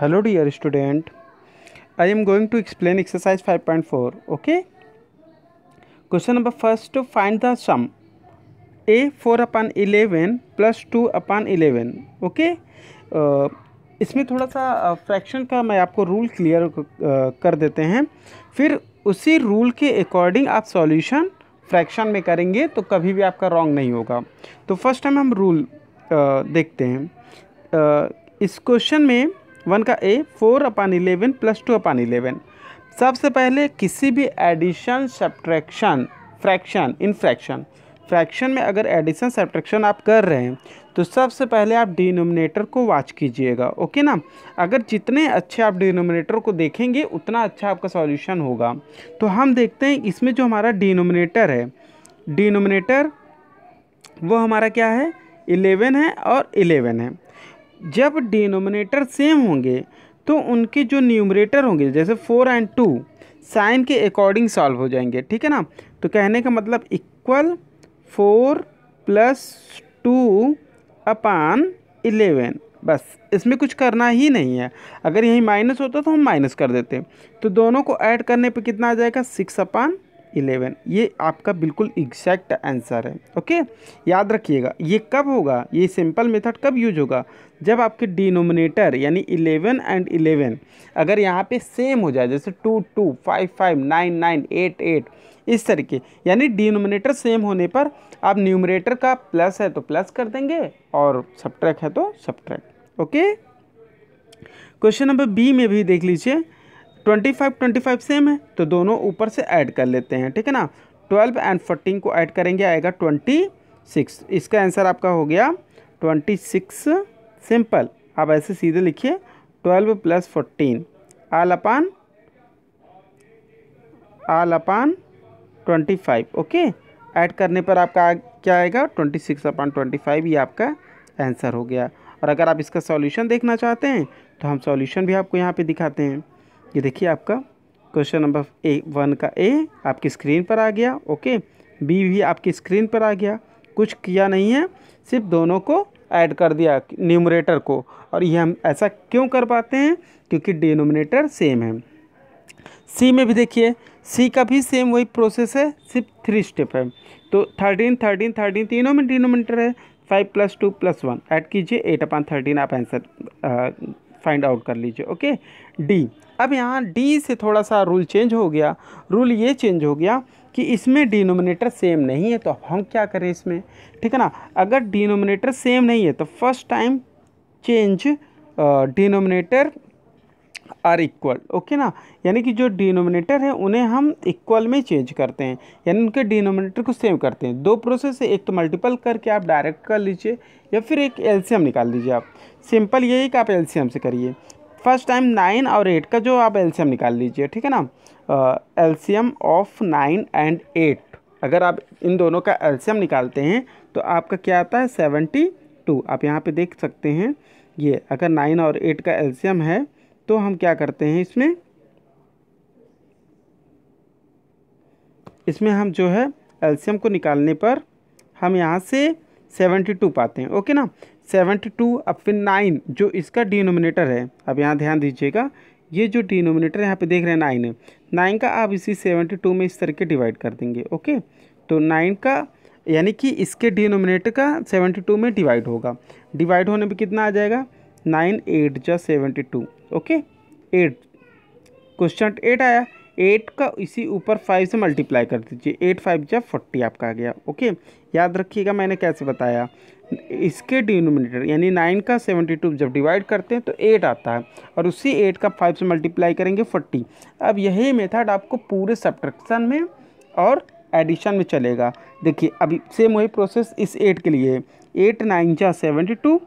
Hello dear student I am going to explain exercise 5.4 okay question number first to find the sum A four upon eleven plus two upon eleven okay इसमें थोड़ा सा fraction का मैं आपको rule clear कर देते हैं फिर उसी रूल के अकॉर्डिंग आप सॉल्यूशन फ्रैक्शन में करेंगे तो कभी भी आपका रॉन्ग नहीं होगा तो फर्स्ट टाइम हम रूल देखते हैं इस क्वेश्चन में वन का A four upon eleven plus two upon eleven सबसे पहले किसी भी addition subtraction fraction in fraction fraction में अगर एडिशन सब्ट्रैक्शन आप कर रहे हैं तो सबसे पहले आप डिनोमिनेटर को वॉच कीजिएगा ओके ना अगर जितने अच्छे आप डिनोमिनेटर को देखेंगे उतना अच्छा आपका सॉल्यूशन होगा तो हम देखते हैं इसमें जो हमारा डिनोमिनेटर है डिनोमिनेटर वो हमारा क्या है इलेवन है और इलेवन है जब डिनोमिनेटर सेम होंगे तो उनके जो न्यूमरेटर होंगे जैसे फोर एंड टू साइन के अकॉर्डिंग सॉल्व हो जाएंगे ठीक है ना तो कहने का मतलब equal four plus two upon eleven बस इसमें कुछ करना ही नहीं है अगर यही माइनस होता तो हम माइनस कर देते तो दोनों को ऐड करने पे कितना आ जाएगा सिक्स अपान इलेवन ये आपका बिल्कुल एग्जैक्ट आंसर है ओके याद रखिएगा ये कब होगा ये सिंपल मेथड कब यूज होगा जब आपके डिनोमिनेटर यानी इलेवन एंड इलेवन अगर यहाँ पे सेम हो जाए जैसे two two five five nine nine eight eight इस तरीके यानी डिनोमिनेटर सेम होने पर आप न्यूमिनेटर का प्लस है तो प्लस कर देंगे और सब्ट्रैक है तो subtract okay question number B में भी देख लीजिए twenty five twenty five same है तो दोनों ऊपर से ऐड कर लेते हैं ठीक है ना ट्वेल्व एंड फोर्टीन को ऐड करेंगे आएगा ट्वेंटी सिक्स इसका आंसर आपका हो गया ट्वेंटी सिक्स सिंपल आप ऐसे सीधे लिखिए twelve plus fourteen all upon all upon twenty five okay add करने पर आपका क्या आएगा twenty six upon twenty five ये आपका आंसर हो गया और अगर आप इसका सॉल्यूशन देखना चाहते हैं तो हम सॉल्यूशन भी आपको यहाँ पे दिखाते हैं ये देखिए आपका क्वेश्चन नंबर ए वन का ए आपकी स्क्रीन पर आ गया ओके बी भी आपकी स्क्रीन पर आ गया कुछ किया नहीं है सिर्फ दोनों को ऐड कर दिया न्यूमरेटर को और ये हम ऐसा क्यों कर पाते हैं क्योंकि डिनोमिनेटर सेम है सी में भी देखिए सी का भी सेम वही प्रोसेस है सिर्फ थ्री स्टेप है तो थर्टीन थर्टीन थर्टीन तीनों में डिनोमिनेटर है five plus two plus one add कीजिए एट अपॉन थर्टीन आप आंसर फाइंड आउट कर लीजिए ओके डी अब यहाँ डी से थोड़ा सा रूल चेंज हो गया रूल ये चेंज हो गया कि इसमें डिनोमिनेटर सेम नहीं है तो अब हम क्या करें इसमें ठीक है ना अगर डिनोमिनेटर सेम नहीं है तो first time change denominator are equal okay ना यानी कि जो डिनोमिनेटर है उन्हें हम इक्वल में चेंज करते हैं यानी उनके डिनोमिनेटर को सेम करते हैं दो प्रोसेस है एक तो मल्टीपल करके आप डायरेक्ट कर लीजिए या फिर एक एलसीएम निकाल लीजिए आप सिंपल यही कि आप एलसीएम से करिए फर्स्ट टाइम नाइन और एट का जो आप एल्सीयम निकाल लीजिए ठीक है ना LCM of nine and eight अगर आप इन दोनों का एल्सीयम निकालते हैं तो आपका क्या आता है सेवेंटी टू आप यहाँ पे देख सकते हैं ये अगर नाइन और एट का एल्सीयम है तो हम क्या करते हैं इसमें इसमें हम जो है एल्सीयम को निकालने पर हम यहाँ से सेवेंटी टू पाते हैं ओके ना सेवेंटी टू अब फिर नाइन जो इसका डिनोमिनेटर है अब यहाँ ध्यान दीजिएगा ये जो डिनोमिनेटर यहाँ पे देख रहे हैं नाइन है नाइन का आप इसी सेवेंटी टू में इस तरह के डिवाइड कर देंगे ओके तो नाइन का यानी कि इसके डिनोमिनेटर का सेवेंटी टू में डिवाइड होगा डिवाइड होने पर कितना आ जाएगा नाइन एट जा seventy two okay eight question eight आया एट का इसी ऊपर फाइव से मल्टीप्लाई कर दीजिए एट फाइव जब फोर्टी आपका आ गया ओके याद रखिएगा मैंने कैसे बताया इसके डिनोमिनेटर यानी नाइन का सेवेंटी टू जब डिवाइड करते हैं तो एट आता है और उसी एट का फाइव से मल्टीप्लाई करेंगे फोर्टी अब यही मेथड आपको पूरे सब्ट्रक्शन में और एडिशन में चलेगा देखिए अभी सेम वही प्रोसेस इस एट के लिए एट नाइन जा सेवेंटी टू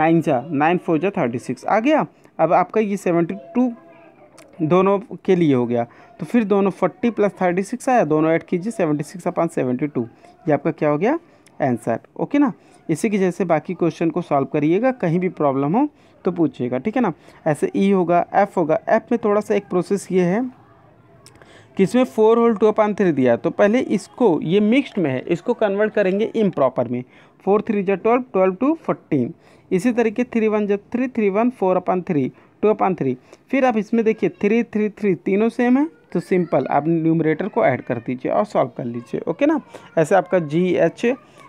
नाइन जा नाइन फोर जा थर्टी सिक्स आ गया अब आपका ये सेवेंटी टू दोनों के लिए हो गया तो फिर दोनों फोर्टी प्लस थर्टी सिक्स आया दोनों ऐड कीजिए seventy six upon seventy two ये आपका क्या हो गया आंसर ओके ना इसी की जैसे बाकी क्वेश्चन को सॉल्व करिएगा कहीं भी प्रॉब्लम हो तो पूछिएगा ठीक है ना ऐसे ई e होगा एफ होगा एफ में थोड़ा सा एक प्रोसेस ये है कि इसमें four whole two upon three दिया तो पहले इसको ये मिक्स्ड में है इसको कन्वर्ट करेंगे इम प्रॉपर में फोर थ्री जो ट्वेल्व ट्वेल्व टू फोर्टीन इसी तरीके थ्री वन जो three three one four upon three two upon three फिर आप इसमें देखिए थ्री थ्री थ्री तीनों सेम है तो सिंपल आप न्यूमरेटर को ऐड कर दीजिए और सॉल्व कर लीजिए ओके ना ऐसे आपका जी एच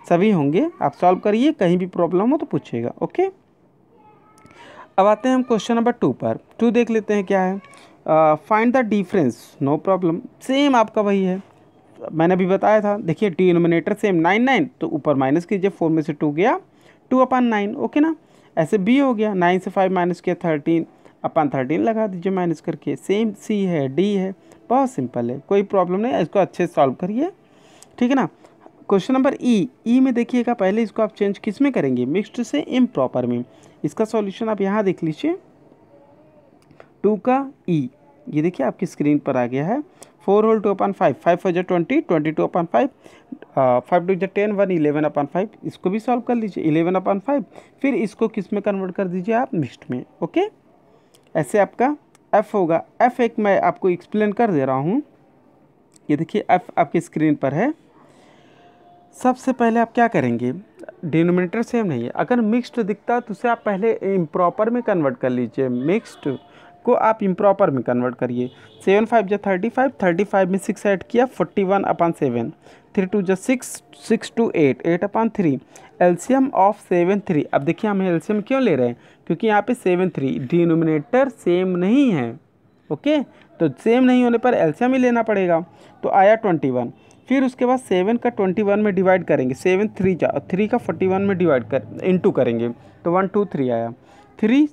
सभी होंगे आप सॉल्व करिए कहीं भी प्रॉब्लम हो तो पूछिएगा ओके अब आते हैं हम क्वेश्चन नंबर टू पर टू देख लेते हैं क्या है find the difference no problem same आपका वही है मैंने अभी बताया था देखिए डिनोमिनेटर सेम नाइन नाइन तो ऊपर माइनस कीजिए फोर में से टू गया टू अपन नाइन ओके ना ऐसे बी हो गया नाइन से फाइव माइनस किया थर्टीन अपन थर्टीन लगा दीजिए माइनस करके सेम सी है डी है बहुत सिंपल है कोई प्रॉब्लम नहीं इसको अच्छे से सॉल्व करिए ठीक है ना question number E e. E e में देखिएगा पहले इसको आप चेंज किस में करेंगे मिक्स्ड से इम प्रॉपर में इसका सॉल्यूशन आप यहाँ देख लीजिए टू का ई e. ये देखिए आपकी स्क्रीन पर आ गया है four whole two upon five five five जो twenty twenty two upon five five two जो ten one eleven upon five इसको भी सॉल्व कर लीजिए इलेवन अपन फाइव फिर इसको किस में कन्वर्ट कर दीजिए आप मिक्सड में ओके ऐसे आपका एफ़ होगा एफ़ एक मैं आपको एक्सप्लेन कर दे रहा हूँ ये देखिए एफ़ आपकी स्क्रीन पर है सबसे पहले आप क्या करेंगे डिनोमिनेटर सेम नहीं है अगर मिक्स्ड दिखता है तो उसे आप पहले इम्प्रॉपर में कन्वर्ट कर लीजिए मिक्स्ड को आप इम्प्रॉपर में कन्वर्ट करिए सेवन फाइव जो थर्टी फाइव थर्टी फाइव में सिक्स ऐड किया forty one upon seven three two जो six six two eight eight upon three LCM of seven three अब देखिए हम एल्शियम क्यों ले रहे हैं क्योंकि यहाँ पे सेवन थ्री डिनोमिनेटर सेम नहीं है ओके तो सेम नहीं होने पर एल्शियम ही लेना पड़ेगा तो आया ट्वेंटी वन फिर उसके बाद सेवन का ट्वेंटी वन में डिवाइड करेंगे सेवन थ्री जा थ्री का फोर्टी वन में डिवाइड कर इंटू करेंगे तो वन टू थ्री आया थ्री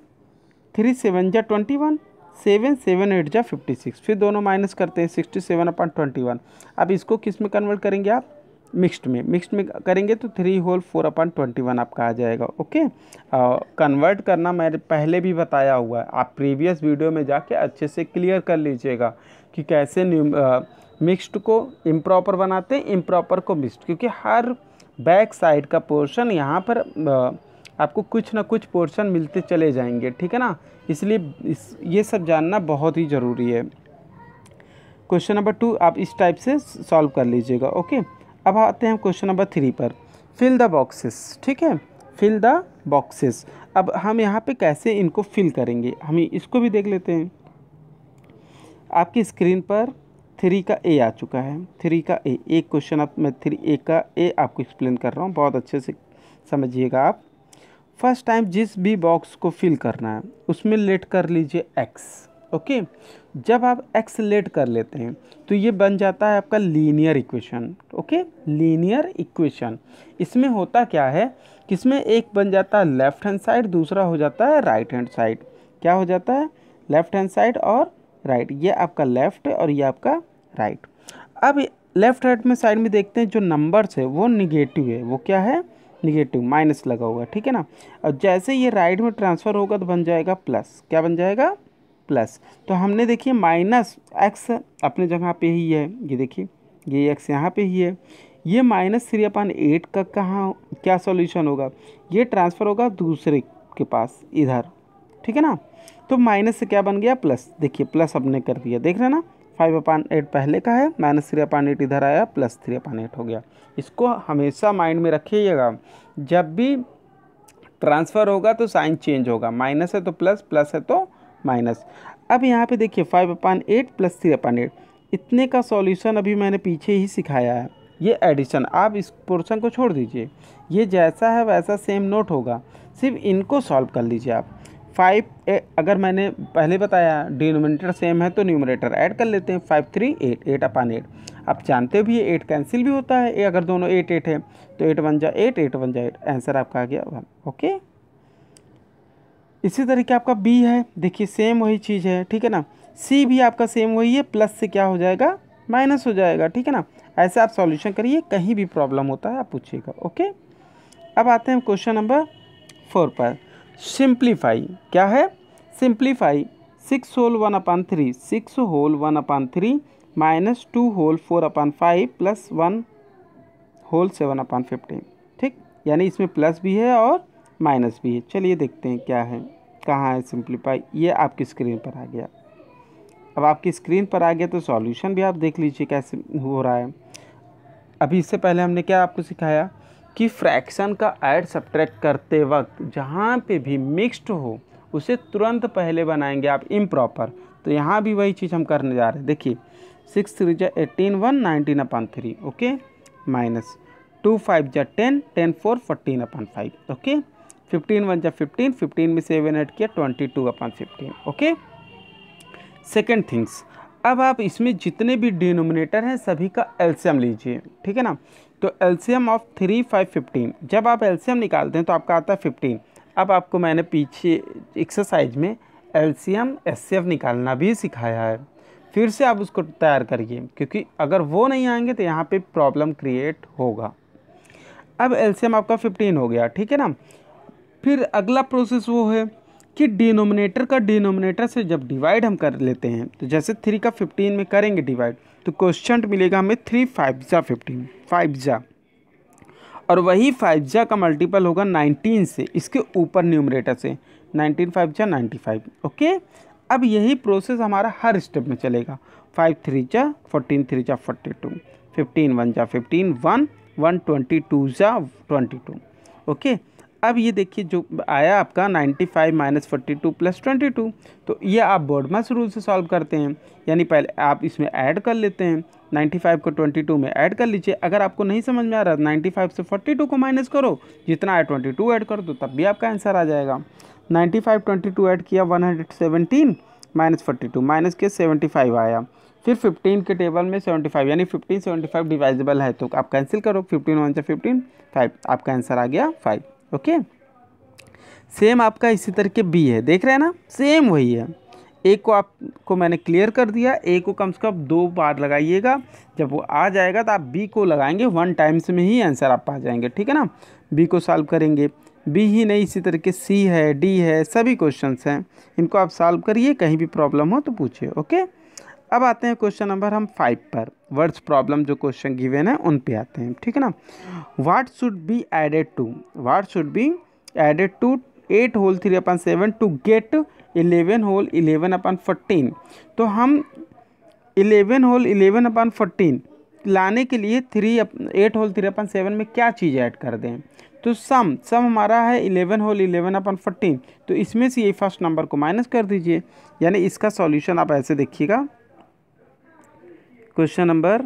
थ्री सेवन जा twenty one seven seven eight जा फिफ्टी सिक्स फिर दोनों माइनस करते हैं sixty seven upon twenty one अब इसको किस में कन्वर्ट करेंगे आप मिक्सड में मिक्सड में करेंगे तो three whole four upon twenty one आपका आ जाएगा ओके कन्वर्ट करना मैंने पहले भी बताया हुआ है आप प्रीवियस वीडियो में जाके अच्छे से क्लियर कर लीजिएगा कि कैसे न्यू मिक्स्ड को इम्प्रॉपर बनाते हैं इम्प्रॉपर को मिक्स्ड क्योंकि हर बैक साइड का पोर्शन यहाँ पर आपको कुछ ना कुछ पोर्शन मिलते चले जाएंगे ठीक है ना इसलिए इस ये सब जानना बहुत ही ज़रूरी है क्वेश्चन नंबर टू आप इस टाइप से सॉल्व कर लीजिएगा ओके अब आते हैं क्वेश्चन नंबर थ्री पर फिल द बॉक्सेस ठीक है फिल द बॉक्सेस अब हम यहाँ पे कैसे इनको फिल करेंगे हम इसको भी देख लेते हैं आपकी स्क्रीन पर थ्री का ए आ चुका है थ्री का ए एक क्वेश्चन आप मैं थ्री ए का ए आपको एक्सप्लेन कर रहा हूँ बहुत अच्छे से समझिएगा आप फर्स्ट टाइम जिस भी बॉक्स को फिल करना है उसमें लेट कर लीजिए एक्स ओके जब आप एक्स लेट कर लेते हैं तो ये बन जाता है आपका linear equation okay linear equation इसमें होता क्या है कि इसमें एक बन जाता है लेफ्ट हैंड साइड दूसरा हो जाता है राइट हैंड साइड क्या हो जाता है लेफ्ट हैंड साइड और राइट ये आपका लेफ्ट और ये आपका राइट अब लेफ्ट राइट में साइड में देखते हैं जो नंबर्स है वो निगेटिव है वो क्या है निगेटिव माइनस लगा हुआ है ठीक है ना और जैसे ये राइट में ट्रांसफ़र होगा तो बन जाएगा प्लस क्या बन जाएगा प्लस तो हमने देखिए माइनस एक्स अपने जगह पे ही है ये देखिए ये एक्स यहाँ पे ही है ये माइनस थ्री अपन एट का कहाँ क्या सॉल्यूशन होगा ये ट्रांसफ़र होगा दूसरे के पास इधर ठीक है ना तो माइनस से क्या बन गया प्लस देखिए प्लस हमने कर दिया देख रहे ना फाइव अपान एट पहले का है माइनस थ्री अपान एट इधर आया प्लस थ्री अपान एट हो गया इसको हमेशा माइंड में रखिएगा जब भी ट्रांसफ़र होगा तो साइन चेंज होगा माइनस है तो प्लस प्लस है तो माइनस अब यहाँ पे देखिए five upon eight plus three upon eight इतने का सॉल्यूशन अभी मैंने पीछे ही सिखाया है ये एडिशन आप इस पोर्शन को छोड़ दीजिए ये जैसा है वैसा सेम नोट होगा सिर्फ इनको सॉल्व कर लीजिए आप फाइव अगर मैंने पहले बताया डिनोमिनेटर सेम है तो न्यूमरेटर ऐड कर लेते हैं five three eight eight upon eight आप जानते भी है एट कैंसिल भी होता है अगर दोनों एट एट है तो एट वन जा एट एट वन जा एट आंसर आपका आ गया वन ओके इसी तरीके आपका बी है देखिए सेम वही चीज़ है ठीक है ना सी भी आपका सेम वही है प्लस से क्या हो जाएगा माइनस हो जाएगा ठीक है ना ऐसे आप सॉल्यूशन करिए कहीं भी प्रॉब्लम होता है आप पूछिएगा ओके अब आते हैं क्वेश्चन नंबर फोर पर सिंप्लीफाई क्या है simplify six whole one upon three six whole one upon three minus two whole four upon five plus one whole seven upon fifteen ठीक यानी इसमें प्लस भी है और माइनस भी है चलिए देखते हैं क्या है कहाँ है सिंप्लीफाई ये आपकी स्क्रीन पर आ गया अब आपकी स्क्रीन पर आ गया तो सॉल्यूशन भी आप देख लीजिए कैसे हो रहा है अभी इससे पहले हमने क्या आपको सिखाया कि फ्रैक्शन का ऐड सब्ट्रैक्ट करते वक्त जहाँ पे भी मिक्स्ड हो उसे तुरंत पहले बनाएंगे आप इम्प्रॉपर तो यहाँ भी वही चीज़ हम करने जा रहे हैं देखिए सिक्स थ्री जा eighteen one nineteen upon three okay minus two five जा ten ten four fourteen upon five okay fifteen one जै फिफ्टीन फिफ्टीन में सेवन एड किया twenty two upon fifteen okay second things अब आप इसमें जितने भी डिनोमिनेटर हैं सभी का एल्शियम लीजिए ठीक है ना तो LCM of three five fifteen जब आप एल्सीयम निकालते हैं तो आपका आता है फिफ्टीन अब आपको मैंने पीछे एक्सरसाइज में एल्सीयम एस निकालना भी सिखाया है फिर से आप उसको तैयार करिए क्योंकि अगर वो नहीं आएंगे तो यहाँ पे प्रॉब्लम क्रिएट होगा अब एल्सीयम आपका फिफ्टीन हो गया ठीक है ना फिर अगला प्रोसेस वो है कि डिनोमिनेटर का डिनोमिनेटर से जब डिवाइड हम कर लेते हैं तो जैसे थ्री का फिफ्टीन में करेंगे डिवाइड तो क्वेश्चन मिलेगा हमें थ्री फाइव जा फिफ्टीन फाइव जा और वही फाइव जा का मल्टीपल होगा नाइनटीन से इसके ऊपर न्यूमरेटर से नाइनटीन फाइव जा नाइन्टी फाइव ओके अब यही प्रोसेस हमारा हर स्टेप में चलेगा फाइव थ्री जा फोर्टीन थ्री जा फोर्टी टू फिफ्टीन वन जा fifteen one one twenty two जा ट्वेंटी टू ओके अब ये देखिए जो आया आपका 95 five minus forty two plus twenty two तो ये आप बोर्डमास रूल से सॉल्व करते हैं यानी पहले आप इसमें ऐड कर लेते हैं 95 को 22 में ऐड कर लीजिए अगर आपको नहीं समझ में आ रहा 95 से 42 को माइनस करो जितना है 22 ऐड कर दो तब भी आपका आंसर आ जाएगा 95 22 ऐड किया 117 माइनस फोर्टी टू माइनस के 75 आया फिर 15 के टेबल में 75 यानी 15 75 डिवाइजेबल है तो आप कैंसिल करो 15 वन से फिफ्टीन फाइव आपका आंसर आ गया फाइव ओके सेम आपका इसी तरह के बी है देख रहे हैं ना सेम वही है ए को आपको मैंने क्लियर कर दिया ए को कम से कम दो बार लगाइएगा जब वो आ जाएगा तो आप बी को लगाएंगे वन टाइम्स में ही आंसर आप पा जाएंगे ठीक है ना बी को सॉल्व करेंगे बी ही नहीं इसी तरह के सी है डी है सभी क्वेश्चंस हैं इनको आप सॉल्व करिए कहीं भी प्रॉब्लम हो तो पूछिए ओके अब आते हैं क्वेश्चन नंबर हम फाइव पर वर्ड्स प्रॉब्लम जो क्वेश्चन गिवेन है उन पे आते हैं ठीक है ना what should be added to what should be added to eight whole three upon seven to get eleven whole eleven upon fourteen तो हम eleven whole eleven upon fourteen लाने के लिए three eight whole three upon seven में क्या चीज़ add कर दें तो सम सम हमारा है eleven whole eleven upon fourteen तो इसमें से ये फर्स्ट नंबर को माइनस कर दीजिए यानी इसका सॉल्यूशन आप ऐसे देखिएगा क्वेश्चन नंबर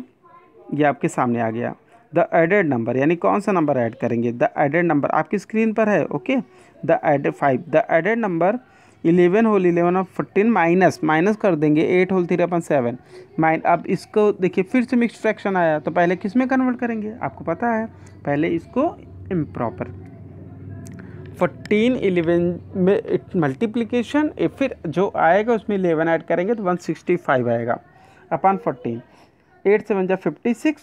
ये आपके सामने आ गया द एडेड नंबर यानी कौन सा नंबर ऐड करेंगे द एडेड नंबर आपकी स्क्रीन पर है okay the add five the added number eleven whole eleven और फोर्टीन माइनस माइनस कर देंगे eight whole three upon seven mine अब इसको देखिए फिर से मिक्स फ्रैक्शन आया तो पहले किस में कन्वर्ट करेंगे आपको पता है पहले इसको इम्प्रॉपर फोर्टीन इलेवन में मल्टीप्लीकेशन फिर जो आएगा उसमें इलेवन ऐड करेंगे तो वन सिक्सटी फाइव आएगा अपन फोर्टीन एट सेवन जब fifty six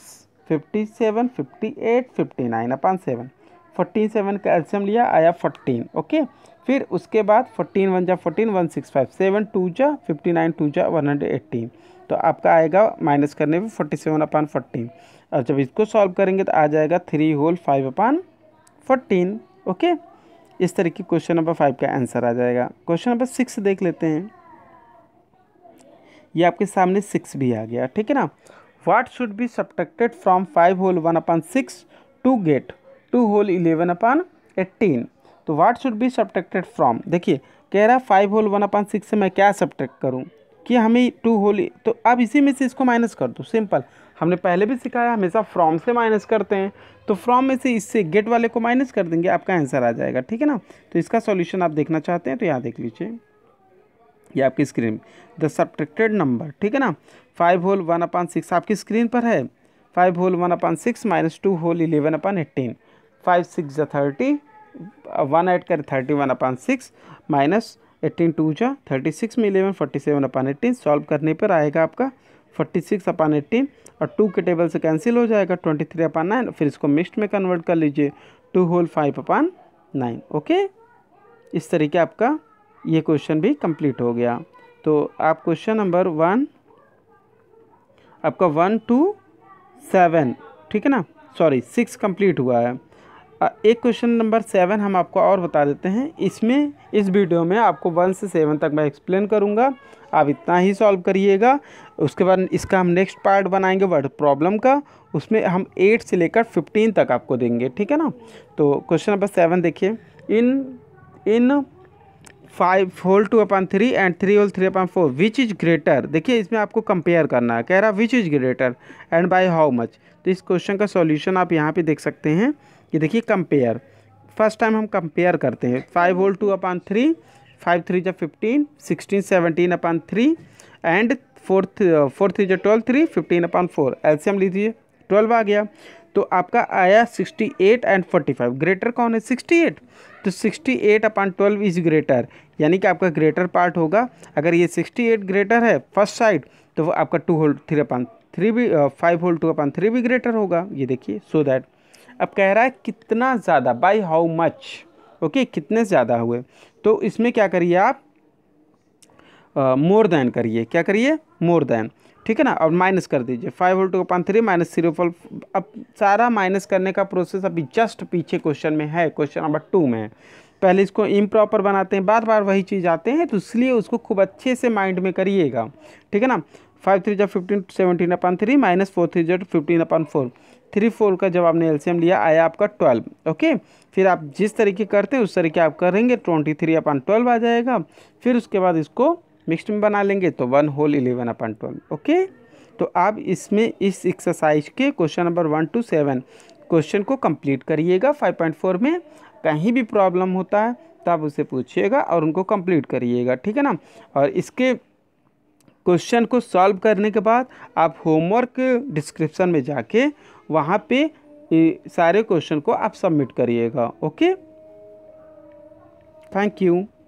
fifty seven fifty eight fifty nine upon seven fourteen seven का एल्शियम लिया आया फोर्टीन ओके फिर उसके बाद फोर्टीन वन जा fourteen one six five seven two जा फिफ्टी नाइन टू जा वन हंड्रेड एट्टीन तो आपका आएगा माइनस करने पर फोर्टी सेवन अपान फोर्टीन और जब इसको सॉल्व करेंगे तो आ जाएगा three whole five upon fourteen okay इस तरीके क्वेश्चन नंबर फाइव का आंसर आ जाएगा क्वेश्चन नंबर सिक्स देख लेते हैं ये आपके सामने सिक्स भी आ गया ठीक है ना what should be subtracted from 5 whole 1 upon 6 to get 2 whole 11 upon 18 तो what should be subtracted from देखिए कह रहा है five whole one upon six से मैं क्या सब्ट्रैक्ट करूँ कि हमें टू होल तो अब इसी में से इसको माइनस कर दो सिंपल हमने पहले भी सिखाया हमेशा फ्रॉम से माइनस करते हैं तो फ्रॉम में से इससे गेट वाले को माइनस कर देंगे आपका आंसर आ जाएगा ठीक है ना तो इसका सॉल्यूशन आप देखना चाहते हैं तो यहाँ देख लीजिए ये आपकी स्क्रीन द सब्ट्रैक्टेड नंबर ठीक है ना five whole one upon six आपकी स्क्रीन पर है five whole one upon six minus two whole eleven upon eighteen five six जो थर्टी वन ऐड करें thirty one upon six minus eighteen two जा thirty six में eleven forty seven upon eighteen solve करने पर आएगा आपका forty six upon eighteen और two के टेबल से कैंसिल हो जाएगा ट्वेंटी थ्री अपान नाइन फिर इसको मिक्सड में कन्वर्ट कर लीजिए two whole five upon nine okay इस तरीके आपका ये क्वेश्चन भी कंप्लीट हो गया तो आप क्वेश्चन नंबर वन आपका वन टू सेवन ठीक है ना सॉरी सिक्स कंप्लीट हुआ है एक क्वेश्चन नंबर सेवन हम आपको और बता देते हैं इसमें इस वीडियो में आपको वन से सेवन तक मैं एक्सप्लेन करूँगा आप इतना ही सॉल्व करिएगा उसके बाद इसका हम नेक्स्ट पार्ट बनाएंगे वर्ड प्रॉब्लम का उसमें हम एट से लेकर फिफ्टीन तक आपको देंगे ठीक है ना तो क्वेश्चन नंबर सेवन देखिए इन इन five whole two upon three and three whole three upon four which is greater देखिए इसमें आपको कंपेयर करना है कह रहा which is greater and by how much तो इस क्वेश्चन का सॉल्यूशन आप यहाँ पे देख सकते हैं कि देखिए कंपेयर फर्स्ट टाइम हम कंपेयर करते हैं five whole two upon three five three जो fifteen sixteen seventeen upon three and fourth four three जो twelve three fifteen upon four LCM लीजिए ट्वेल्व आ गया तो आपका आया 68 एंड 45 ग्रेटर कौन है 68 तो 68 eight upon twelve is greater यानी कि आपका ग्रेटर पार्ट होगा अगर ये 68 ग्रेटर है फर्स्ट साइड तो वो आपका two whole three upon three भी five whole two upon three भी ग्रेटर होगा ये देखिए सो दैट अब कह रहा है कितना ज़्यादा बाई हाउ मच ओके कितने ज़्यादा हुए तो इसमें क्या करिए आप मोर uh, देन करिए क्या करिए मोर देन ठीक है ना और माइनस कर दीजिए five whole two upon three minus three whole अब सारा माइनस करने का प्रोसेस अभी जस्ट पीछे क्वेश्चन में है क्वेश्चन नंबर टू में पहले इसको इम्प्रॉपर बनाते हैं बार बार वही चीज़ आते हैं तो इसलिए उसको खूब अच्छे से माइंड में करिएगा ठीक है ना फाइव थ्री जब fifteen seventeen upon three minus four three जब fifteen upon four three four का जब आपने एलसीएम लिया आया आपका ट्वेल्व ओके फिर आप जिस तरीके करते हैं उस तरीके आप करेंगे ट्वेंटी थ्री अपन ट्वेल्व आ जाएगा फिर उसके बाद इसको मिक्सड में बना लेंगे तो one whole eleven upon twelve okay तो आप इसमें इस एक्सरसाइज के question number one two seven question को कंप्लीट करिएगा फाइव पॉइंट फोर में कहीं भी प्रॉब्लम होता है तब उसे पूछिएगा और उनको कंप्लीट करिएगा ठीक है ना और इसके क्वेश्चन को सॉल्व करने के बाद आप होमवर्क डिस्क्रिप्शन में जाके वहाँ पे सारे क्वेश्चन को आप सबमिट करिएगा ओके थैंक यू